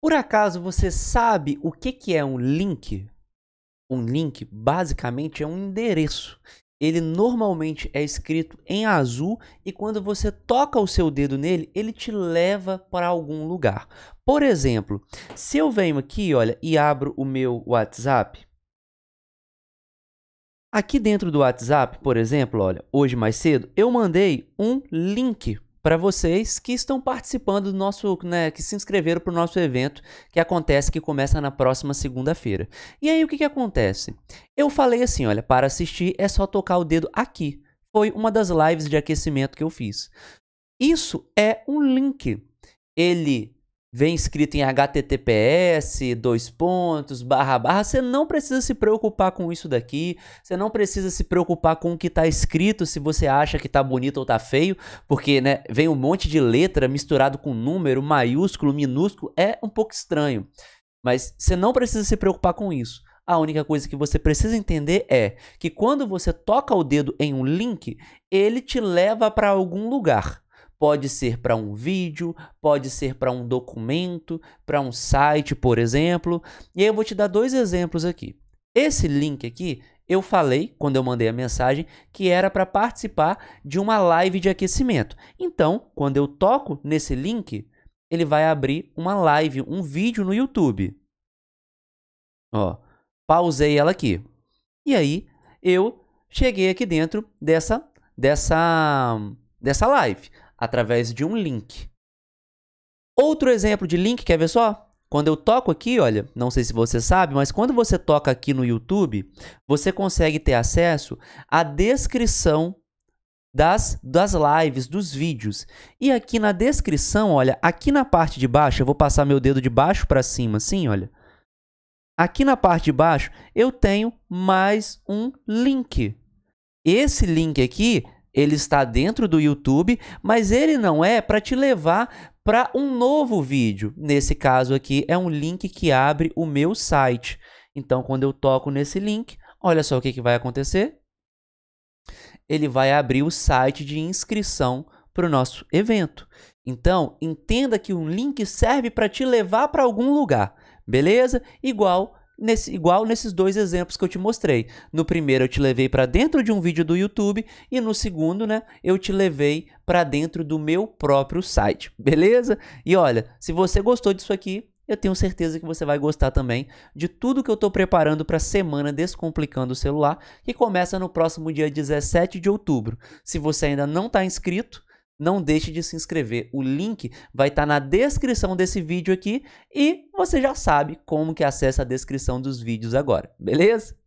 Por acaso você sabe o que, que é um link? Um link basicamente é um endereço. Ele normalmente é escrito em azul e quando você toca o seu dedo nele, ele te leva para algum lugar. Por exemplo, se eu venho aqui, olha, e abro o meu WhatsApp, Aqui dentro do WhatsApp, por exemplo, olha, hoje mais cedo eu mandei um link para vocês que estão participando do nosso, né, que se inscreveram para o nosso evento que acontece, que começa na próxima segunda-feira. E aí o que, que acontece? Eu falei assim, olha, para assistir é só tocar o dedo aqui. Foi uma das lives de aquecimento que eu fiz. Isso é um link. Ele vem escrito em https dois pontos barra barra você não precisa se preocupar com isso daqui você não precisa se preocupar com o que está escrito se você acha que está bonito ou está feio porque né vem um monte de letra misturado com número maiúsculo minúsculo é um pouco estranho mas você não precisa se preocupar com isso a única coisa que você precisa entender é que quando você toca o dedo em um link ele te leva para algum lugar Pode ser para um vídeo, pode ser para um documento, para um site, por exemplo. E aí eu vou te dar dois exemplos aqui. Esse link aqui, eu falei quando eu mandei a mensagem que era para participar de uma live de aquecimento. Então, quando eu toco nesse link, ele vai abrir uma live, um vídeo no YouTube. Ó, pausei ela aqui. E aí, eu cheguei aqui dentro dessa dessa dessa live através de um link. Outro exemplo de link, quer ver só? Quando eu toco aqui, olha, não sei se você sabe, mas quando você toca aqui no YouTube, você consegue ter acesso à descrição das, das lives, dos vídeos. E aqui na descrição, olha, aqui na parte de baixo, eu vou passar meu dedo de baixo para cima, assim, olha. Aqui na parte de baixo, eu tenho mais um link. Esse link aqui ele está dentro do YouTube, mas ele não é para te levar para um novo vídeo. Nesse caso aqui é um link que abre o meu site. Então quando eu toco nesse link, olha só o que, que vai acontecer. Ele vai abrir o site de inscrição para o nosso evento. Então entenda que um link serve para te levar para algum lugar, beleza? Igual nesse, igual nesses dois exemplos que eu te mostrei. No primeiro eu te levei para dentro de um vídeo do YouTube e no segundo, né, eu te levei para dentro do meu próprio site, beleza? E olha, se você gostou disso aqui, eu tenho certeza que você vai gostar também de tudo que eu estou preparando para a semana Descomplicando o Celular, que começa no próximo dia 17 de outubro. Se você ainda não está inscrito, não deixe de se inscrever. O link vai estar tá na descrição desse vídeo aqui e você já sabe como que acessa a descrição dos vídeos agora, beleza?